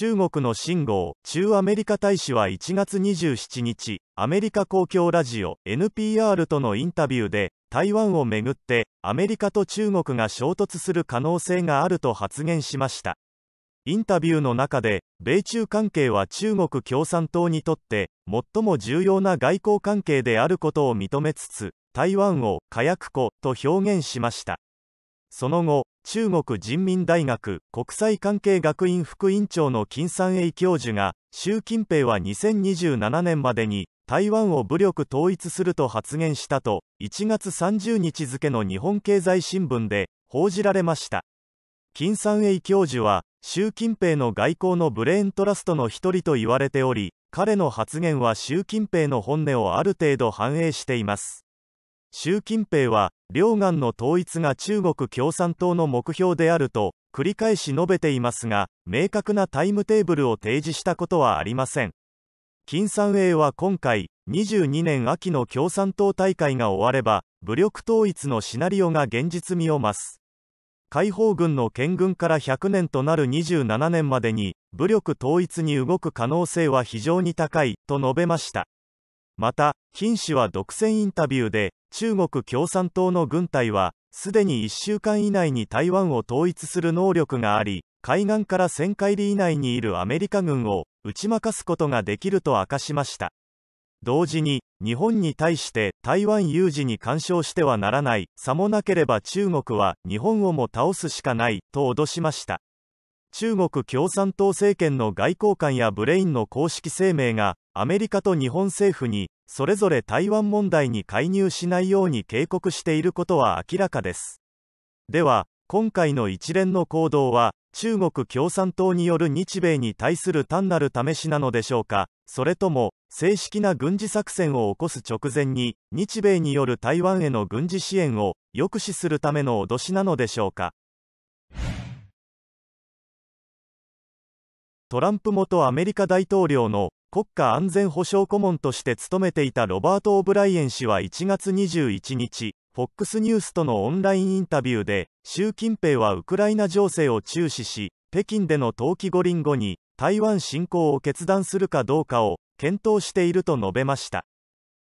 中国の信号中アメリカ大使は1月27日、アメリカ公共ラジオ NPR とのインタビューで、台湾をめぐってアメリカと中国が衝突する可能性があると発言しました。インタビューの中で、米中関係は中国共産党にとって最も重要な外交関係であることを認めつつ、台湾を火薬庫と表現しました。その後、中国人民大学国際関係学院副院長の金三栄教授が習近平は2027年までに台湾を武力統一すると発言したと1月30日付の日本経済新聞で報じられました金三栄教授は習近平の外交のブレーントラストの一人と言われており彼の発言は習近平の本音をある程度反映しています習近平は両岸の統一が中国共産党の目標であると繰り返し述べていますが明確なタイムテーブルを提示したことはありません金三栄は今回22年秋の共産党大会が終われば武力統一のシナリオが現実味を増す解放軍の建軍から100年となる27年までに武力統一に動く可能性は非常に高いと述べましたまた金氏は独占インタビューで中国共産党の軍隊はすでに1週間以内に台湾を統一する能力があり海岸から1000海里以内にいるアメリカ軍を打ち負かすことができると明かしました同時に日本に対して台湾有事に干渉してはならないさもなければ中国は日本をも倒すしかないと脅しました中国共産党政権の外交官やブレインの公式声明がアメリカと日本政府にそれぞれ台湾問題に介入しないように警告していることは明らかですでは今回の一連の行動は中国共産党による日米に対する単なる試しなのでしょうかそれとも正式な軍事作戦を起こす直前に日米による台湾への軍事支援を抑止するための脅しなのでしょうかトランプ元アメリカ大統領の国家安全保障顧問として務めていたロバート・オブライエン氏は1月21日、FOX ニュースとのオンラインインタビューで、習近平はウクライナ情勢を注視し、北京での冬季五輪後に台湾侵攻を決断するかどうかを検討していると述べました。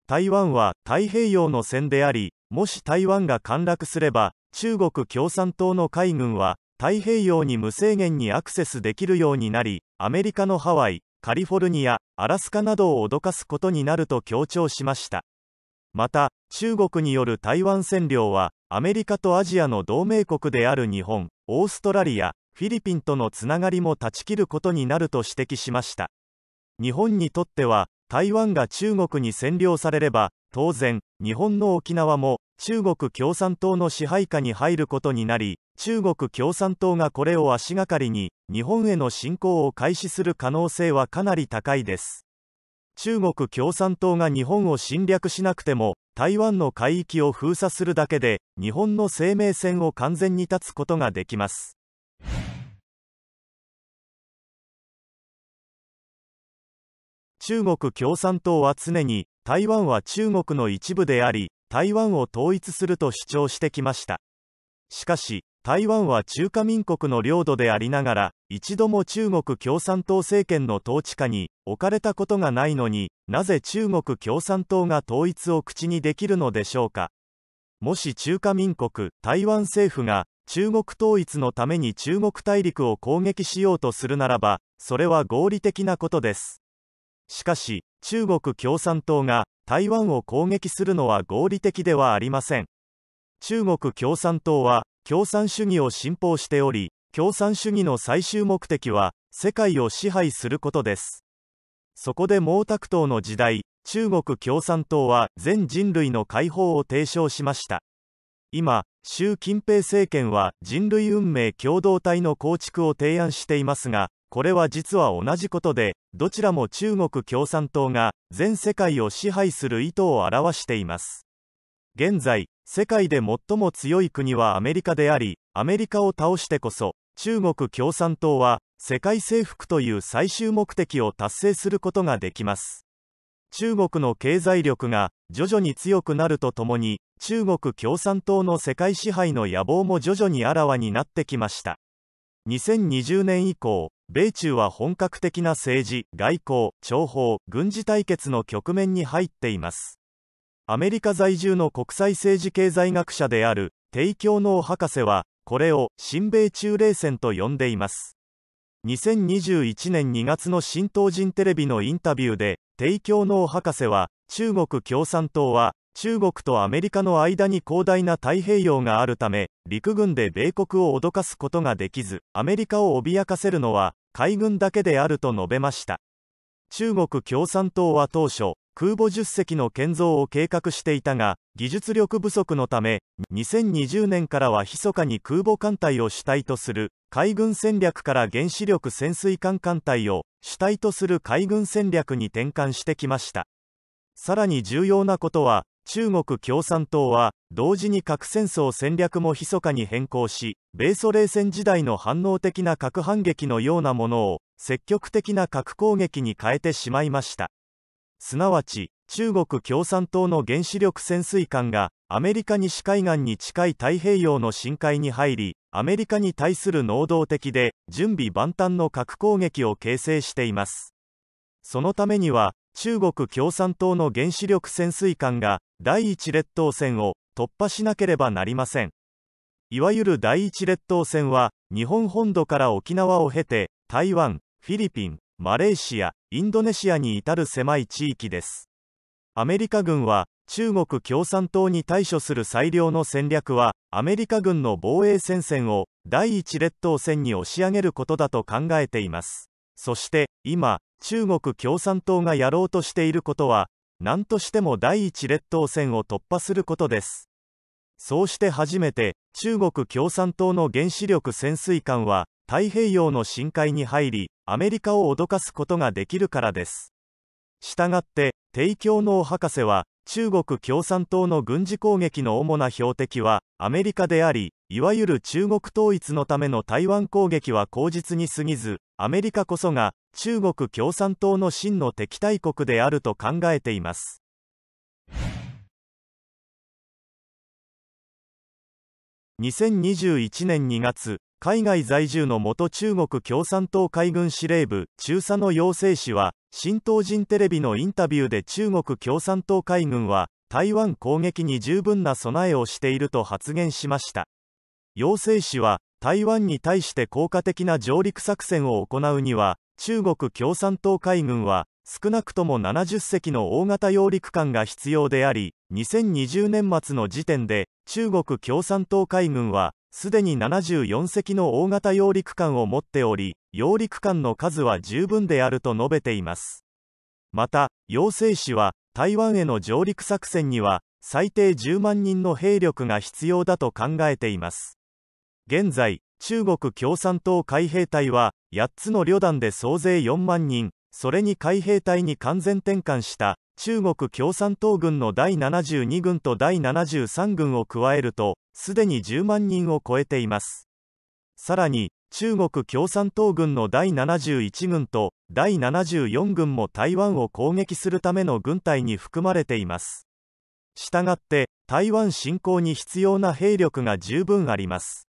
台湾は太平洋の線であり、もし台湾が陥落すれば、中国共産党の海軍は太平洋に無制限にアクセスできるようになり、アメリカのハワイ、カリフォルニア、アラスカなどを脅かすことになると強調しましたまた中国による台湾占領はアメリカとアジアの同盟国である日本オーストラリアフィリピンとのつながりも断ち切ることになると指摘しました日本にとっては台湾が中国に占領されれば当然日本の沖縄も中国共産党の支配下に入ることになり中国共産党がこれを足がかりに日本への侵攻を開始する可能性はかなり高いです中国共産党が日本を侵略しなくても台湾の海域を封鎖するだけで日本の生命線を完全に断つことができます中国共産党は常に台湾は中国の一部であり台湾を統一すると主張してきましたしかし台湾は中華民国の領土でありながら一度も中国共産党政権の統治下に置かれたことがないのになぜ中国共産党が統一を口にできるのでしょうかもし中華民国台湾政府が中国統一のために中国大陸を攻撃しようとするならばそれは合理的なことですしかし中国共産党が台湾を攻撃するのは合理的ではありません中国共産党は共産主義を信奉しており共産主義の最終目的は世界を支配することですそこで毛沢東の時代中国共産党は全人類の解放を提唱しました今習近平政権は人類運命共同体の構築を提案していますがこれは実は同じことでどちらも中国共産党が全世界を支配する意図を表しています現在世界で最も強い国はアメリカでありアメリカを倒してこそ中国共産党は世界征服という最終目的を達成することができます中国の経済力が徐々に強くなるとともに、中国共産党の世界支配の野望も徐々にあらわになってきました。2020年以降、米中は本格的な政治、外交、諜報、軍事対決の局面に入っています。アメリカ在住の国際政治経済学者である、帝京能博士は、これを新米中冷戦と呼んでいます。2021年2月の新東人テレビのインタビューで、帝京の博士は、中国共産党は、中国とアメリカの間に広大な太平洋があるため、陸軍で米国を脅かすことができず、アメリカを脅かせるのは、海軍だけであると述べました。中国共産党は当初、空母10隻の建造を計画していたが技術力不足のため2020年からは密かに空母艦隊を主体とする海軍戦略から原子力潜水艦艦隊を主体とする海軍戦略に転換してきましたさらに重要なことは中国共産党は同時に核戦争戦略も密かに変更し米ソ冷戦時代の反応的な核反撃のようなものを積極的な核攻撃に変えてしまいましたすなわち中国共産党の原子力潜水艦がアメリカ西海岸に近い太平洋の深海に入りアメリカに対する能動的で準備万端の核攻撃を形成していますそのためには中国共産党の原子力潜水艦が第一列島線を突破しなければなりませんいわゆる第一列島線は日本本土から沖縄を経て台湾フィリピンマレーシアインドネシアに至る狭い地域ですアメリカ軍は中国共産党に対処する最良の戦略はアメリカ軍の防衛戦線を第一列島線に押し上げることだと考えていますそして今中国共産党がやろうとしていることは何としても第一列島線を突破することですそうして初めて中国共産党の原子力潜水艦は太平洋の深海に入りアメリカを脅かすことができるからですしたがって帝京脳博士は中国共産党の軍事攻撃の主な標的はアメリカでありいわゆる中国統一のための台湾攻撃は口実に過ぎずアメリカこそが中国共産党の真の敵対国であると考えています2021年2月海外在住の元中国共産党海軍司令部中佐の陽性氏は新東人テレビのインタビューで中国共産党海軍は台湾攻撃に十分な備えをしていると発言しました陽性氏は台湾に対して効果的な上陸作戦を行うには中国共産党海軍は少なくとも70隻の大型揚陸艦が必要であり2020年末の時点で中国共産党海軍はすでに74隻の大型揚陸艦を持っており、揚陸艦の数は十分であると述べています。また、陽性士は、台湾への上陸作戦には、最低10万人の兵力が必要だと考えています。現在、中国共産党海兵隊は、8つの旅団で総勢4万人、それに海兵隊に完全転換した中国共産党軍の第72軍と第73軍を加えると、すでに10万人を超えています。さらに、中国共産党軍の第71軍と第74軍も台湾を攻撃するための軍隊に含まれています。したがって、台湾侵攻に必要な兵力が十分あります。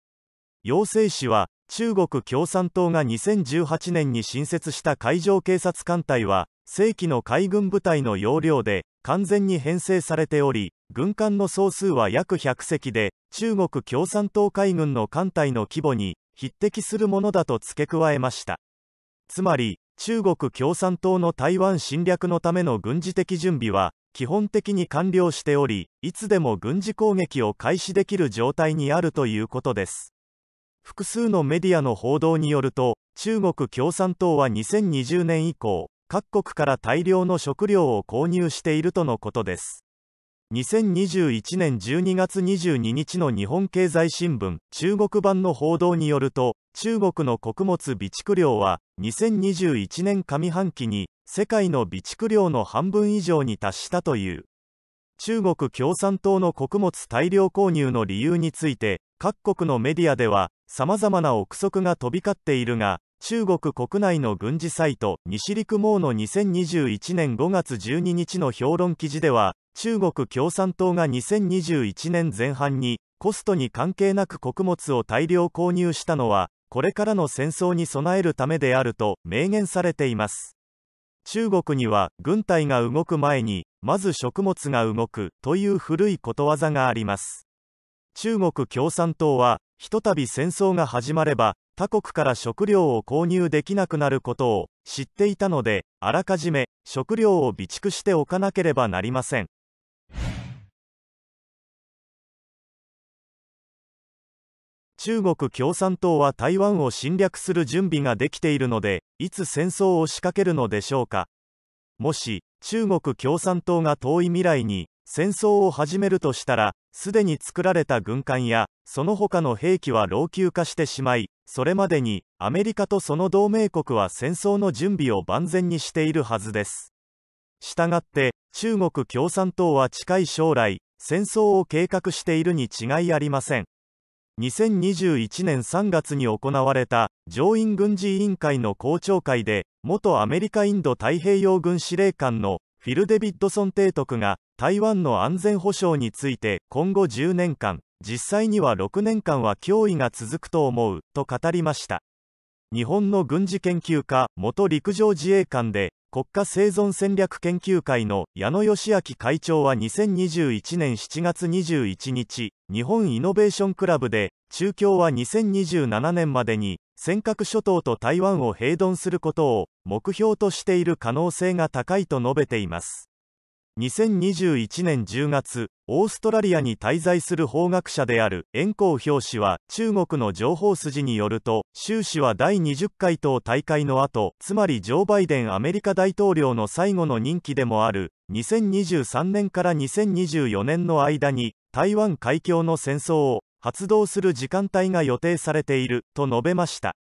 陽性市は、中国共産党が2018年に新設した海上警察艦隊は、正規の海軍部隊の要領で完全に編成されており軍艦の総数は約100隻で中国共産党海軍の艦隊の規模に匹敵するものだと付け加えましたつまり中国共産党の台湾侵略のための軍事的準備は基本的に完了しておりいつでも軍事攻撃を開始できる状態にあるということです複数のメディアの報道によると中国共産党は2020年以降各国から大量の食料を購入しているとのことです2021年12月22日の日本経済新聞中国版の報道によると中国の穀物備蓄量は2021年上半期に世界の備蓄量の半分以上に達したという中国共産党の穀物大量購入の理由について各国のメディアでは様々な憶測が飛び交っているが中国国内の軍事サイト西陸網の2021年5月12日の評論記事では中国共産党が2021年前半にコストに関係なく穀物を大量購入したのはこれからの戦争に備えるためであると明言されています中国には軍隊が動く前にまず食物が動くという古いことわざがあります中国共産党はひとたび戦争が始まれば他国から食料を購入できなくなることを知っていたのであらかじめ食料を備蓄しておかなければなりません中国共産党は台湾を侵略する準備ができているのでいつ戦争を仕掛けるのでしょうかもし中国共産党が遠い未来に戦争を始めるとしたら、すでに作られた軍艦や、その他の兵器は老朽化してしまい、それまでに、アメリカとその同盟国は戦争の準備を万全にしているはずです。したがって、中国共産党は近い将来、戦争を計画しているに違いありません。2021年3月に行われた上院軍事委員会の公聴会で元アメリカインド太平洋軍司令官のフィル・デビッドソン提督が台湾の安全保障について今後10年間実際には6年間は脅威が続くと思うと語りました日本の軍事研究家元陸上自衛官で国家生存戦略研究会の矢野義明会長は2021年7月21日日本イノベーションクラブで中共は2027年までに尖閣諸島と台湾を併存することを目標としている可能性が高いと述べています2021年10月オーストラリアに滞在する法学者である円光表氏は中国の情報筋によると習氏は第20回党大会の後つまりジョー・バイデンアメリカ大統領の最後の任期でもある2023年から2024年の間に台湾海峡の戦争を発動する時間帯が予定されていると述べました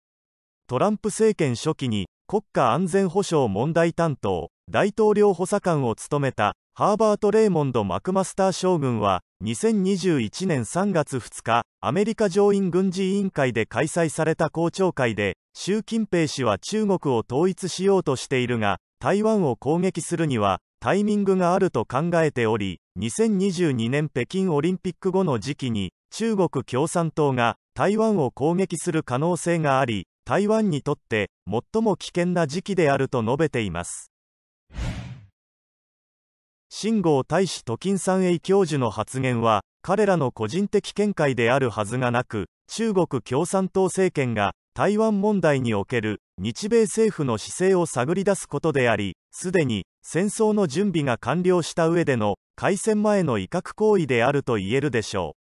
トランプ政権初期に国家安全保障問題担当大統領補佐官を務めたハーバート・レイモンド・マクマスター将軍は2021年3月2日アメリカ上院軍事委員会で開催された公聴会で習近平氏は中国を統一しようとしているが台湾を攻撃するにはタイミングがあると考えており2022年北京オリンピック後の時期に中国共産党が台湾を攻撃する可能性があり台湾にとって最も危険な時期であると述べています新郷大使と金ん栄教授の発言は、彼らの個人的見解であるはずがなく、中国共産党政権が台湾問題における日米政府の姿勢を探り出すことであり、すでに戦争の準備が完了した上での開戦前の威嚇行為であると言えるでしょう。